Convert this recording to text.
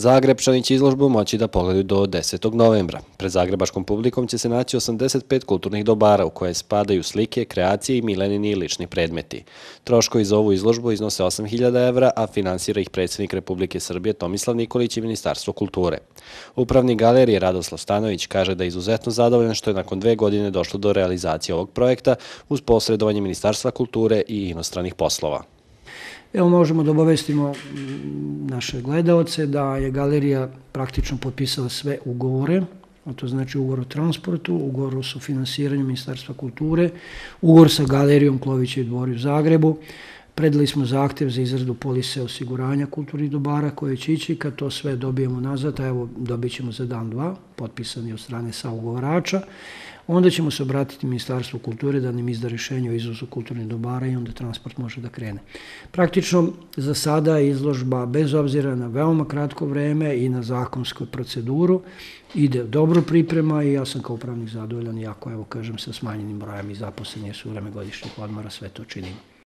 Zagrebčani će izložbu moći da pogledaju do 10. novembra. Pred zagrebaškom publikom će se naći 85 kulturnih dobara u koje spadaju slike, kreacije i milenini i lični predmeti. Troškovi za ovu izložbu iznose 8000 evra, a finansira ih predsednik Republike Srbije Tomislav Nikolić i Ministarstvo kulture. Upravni galerije Radoslav Stanović kaže da je izuzetno zadovoljan što je nakon dve godine došlo do realizacije ovog projekta uz posredovanje Ministarstva kulture i inostranih poslova. Evo možemo da obavestimo mm, naše gledaoce da je galerija praktično potpisala sve ugovore, a to znači ugovor o transportu, ugovor o sufinansiranju Ministarstva kulture, ugovor sa galerijom Klovića i Dvori u Zagrebu, Predali smo zahtev za izradu polise osiguranja kulturnih dobara koje će ići. Kad to sve dobijemo nazad, a evo dobit ćemo za dan dva, potpisani od strane saugovarača, onda ćemo se obratiti Ministarstvu kulture da nam izda rješenje o izvozu kulturnih dobara i onda transport može da krene. Praktično za sada je izložba bez obzira na veoma kratko vreme i na zakonsku proceduru ide dobro priprema i ja sam kao upravnik zadovoljan jako evo kažem sa smanjenim brojem i zaposlenje su vreme godišnjih odmora sve to činimo.